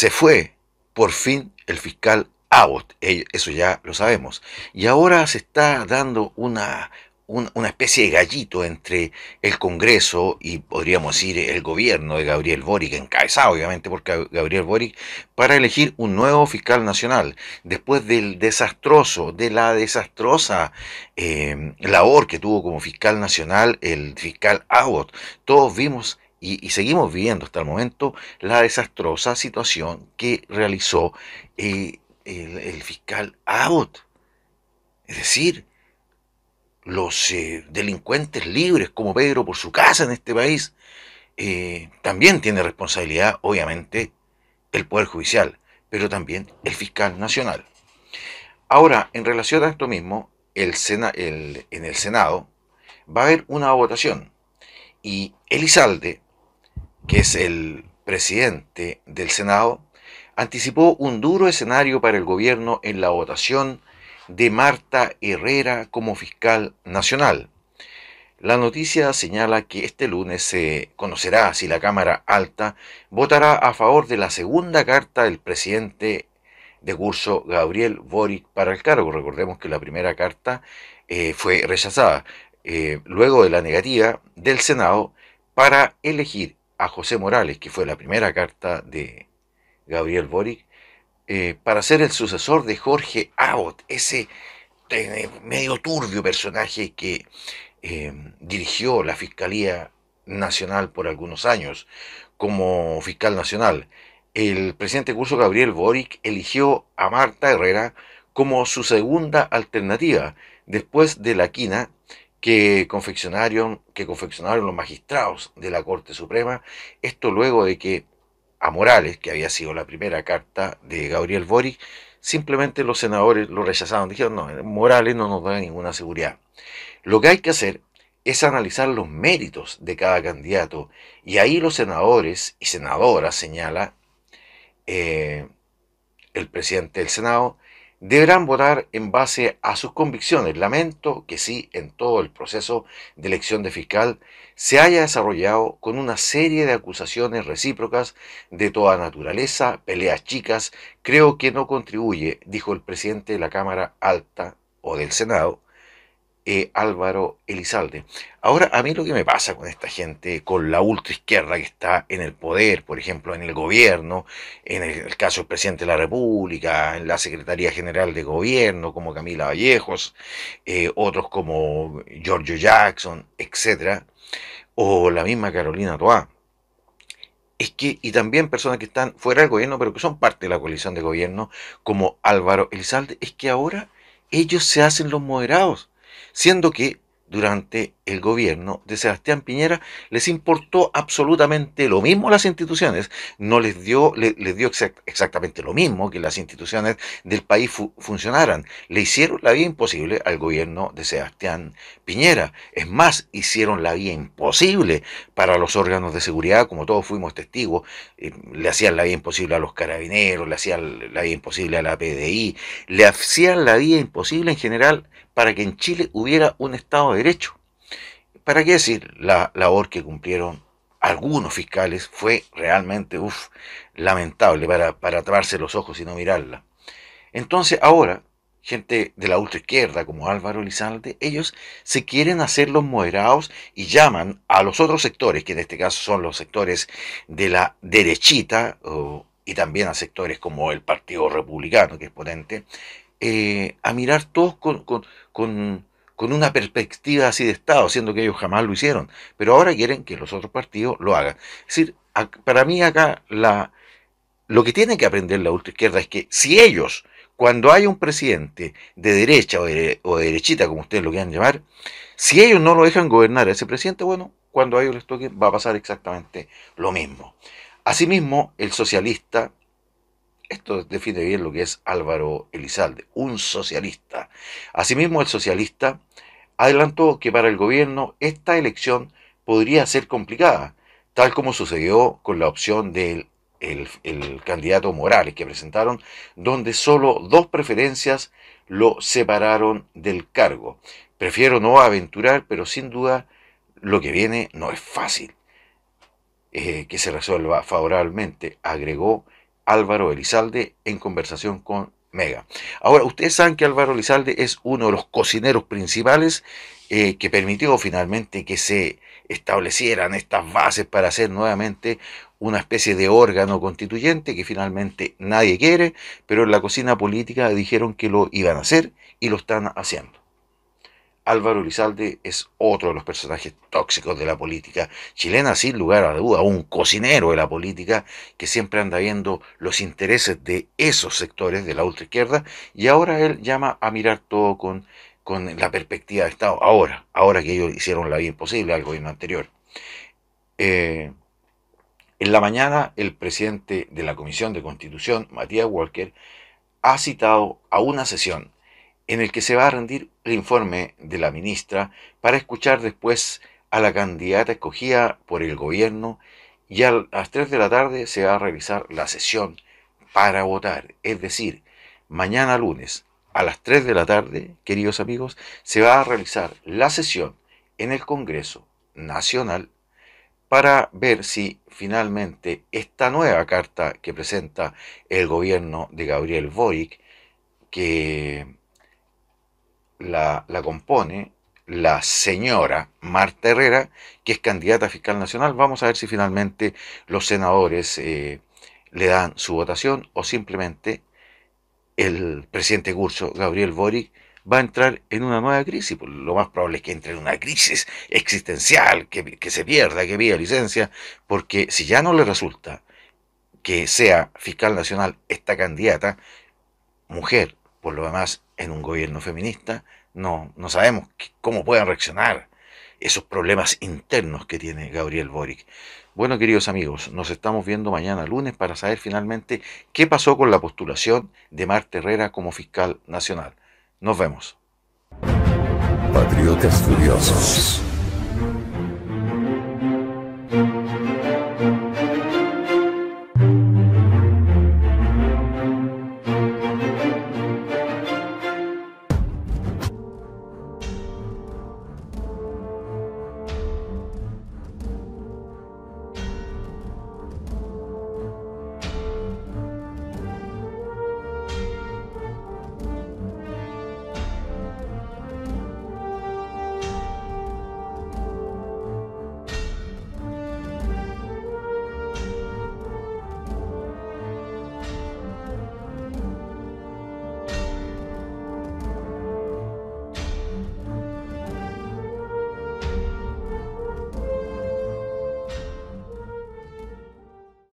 Se fue por fin el fiscal Abbott, eh, eso ya lo sabemos. Y ahora se está dando una, una especie de gallito entre el Congreso y podríamos decir el gobierno de Gabriel Boric, encabezado obviamente por Gabriel Boric, para elegir un nuevo fiscal nacional, después del desastroso, de la desastrosa eh, labor que tuvo como fiscal nacional el fiscal Abbott. Todos vimos y, seguimos viviendo hasta el momento la desastrosa situación que realizó eh, el, fiscal Abbott. Es decir, los eh, delincuentes libres como Pedro por su casa en este país, eh, también tiene responsabilidad, obviamente, el Poder Judicial, pero también el fiscal nacional. Ahora, en relación a esto mismo, el Sena, en el Senado va a haber una votación y Elizalde que es el presidente del Senado, anticipó un duro escenario para el gobierno en la votación de Marta Herrera como fiscal nacional. La noticia señala que este lunes se conocerá si la Cámara Alta votará a favor de la segunda carta del presidente de curso Gabriel Boric para el cargo. Recordemos que la primera carta eh, fue rechazada eh, luego de la negativa del Senado para elegir a José Morales, que fue la primera carta de Gabriel Boric, eh, para ser el sucesor de Jorge Abbott, ese eh, medio turbio personaje que eh, dirigió la Fiscalía Nacional por algunos años como fiscal nacional. El presidente curso Gabriel Boric eligió a Marta Herrera como su segunda alternativa después de la quina que confeccionaron, que confeccionaron los magistrados de la Corte Suprema, esto luego de que a Morales, que había sido la primera carta de Gabriel Boric, simplemente los senadores lo rechazaron, dijeron, no, Morales no nos da ninguna seguridad. Lo que hay que hacer es analizar los méritos de cada candidato, y ahí los senadores y senadoras, señala eh, el presidente del Senado, deberán votar en base a sus convicciones. Lamento que sí, en todo el proceso de elección de fiscal se haya desarrollado con una serie de acusaciones recíprocas de toda naturaleza, peleas chicas, creo que no contribuye, dijo el presidente de la Cámara Alta o del Senado, eh, Álvaro Elizalde. Ahora, a mí lo que me pasa con esta gente, con la ultraizquierda que está en el poder, por ejemplo, en el gobierno, en el, caso del presidente de la República, en la Secretaría General de Gobierno, como Camila Vallejos, eh, otros como Giorgio Jackson, etcétera, o la misma Carolina Toa, es que, y también personas que están fuera del gobierno, pero que son parte de la coalición de gobierno, como Álvaro Elizalde, es que ahora ellos se hacen los moderados siendo que durante el gobierno de Sebastián Piñera les importó absolutamente lo mismo a las instituciones, no les dio, dio exactamente lo mismo que las instituciones del país funcionaran, le hicieron la vida imposible al gobierno de Sebastián Piñera, es más, hicieron la vida imposible para los órganos de seguridad, como todos fuimos testigos, eh, le hacían la vida imposible a los carabineros, le hacían la vida imposible a la PDI, le hacían la vida imposible en general para que en Chile hubiera un Estado de Derecho. ¿Para qué decir? La labor que cumplieron algunos fiscales fue realmente uf, lamentable para, para los ojos y no mirarla. Entonces ahora, gente de la izquierda como Álvaro Lizalde, ellos se quieren hacer los moderados y llaman a los otros sectores, que en este caso son los sectores de la derechita y también a sectores como el Partido Republicano, que es potente, eh, a mirar todos con, una perspectiva así de Estado, siendo que ellos jamás lo hicieron, pero ahora quieren que los otros partidos lo hagan. Es decir, para mí acá la, lo que tiene que aprender la ultraizquierda es que si ellos, cuando hay un presidente de derecha o derechita, como ustedes lo quieran llamar, si ellos no lo dejan gobernar a ese presidente, bueno, cuando a ellos les toque va a pasar exactamente lo mismo. Asimismo, el socialista esto define bien lo que es Álvaro Elizalde, un socialista. Asimismo, el socialista adelantó que para el gobierno esta elección podría ser complicada, tal como sucedió con la opción del el, candidato Morales que presentaron, donde solo dos preferencias lo separaron del cargo. Prefiero no aventurar, pero sin duda lo que viene no es fácil. Eh, que se resuelva favorablemente, agregó Álvaro Elizalde en conversación con Mega. Ahora, ustedes saben que Álvaro Elizalde es uno de los cocineros principales eh, que permitió finalmente que se establecieran estas bases para hacer nuevamente una especie de órgano constituyente que finalmente nadie quiere, pero en la cocina política dijeron que lo iban a hacer y lo están haciendo. Álvaro Elizalde es otro de los personajes tóxicos de la política chilena, sin lugar a duda, un cocinero de la política que siempre anda viendo los intereses de esos sectores de la ultraizquierda y ahora él llama a mirar todo con, con la perspectiva de Estado, ahora, ahora que ellos hicieron la vida imposible al gobierno anterior. Eh, en la mañana, el presidente de la Comisión de Constitución, Matías Walker, ha citado a una sesión en el que se va a rendir el informe de la ministra para escuchar después a la candidata escogida por el gobierno y a las 3 de la tarde se va a realizar la sesión para votar. Es decir, mañana lunes a las 3 de la tarde, queridos amigos, se va a realizar la sesión en el Congreso Nacional para ver si finalmente esta nueva carta que presenta el gobierno de Gabriel Boric, que la, compone la señora Marta Herrera, que es candidata fiscal nacional. Vamos a ver si finalmente los senadores eh, le dan su votación o simplemente el presidente curso, Gabriel Boric, va a entrar en una nueva crisis. Pues, lo más probable es que entre en una crisis existencial, que, que se pierda, que pida licencia, porque si ya no le resulta que sea fiscal nacional esta candidata, mujer, por lo demás, en un gobierno feminista no, no sabemos cómo puedan reaccionar esos problemas internos que tiene Gabriel Boric. Bueno, queridos amigos, nos estamos viendo mañana lunes para saber finalmente qué pasó con la postulación de Marta Herrera como fiscal nacional. Nos vemos. Patriotas curiosos.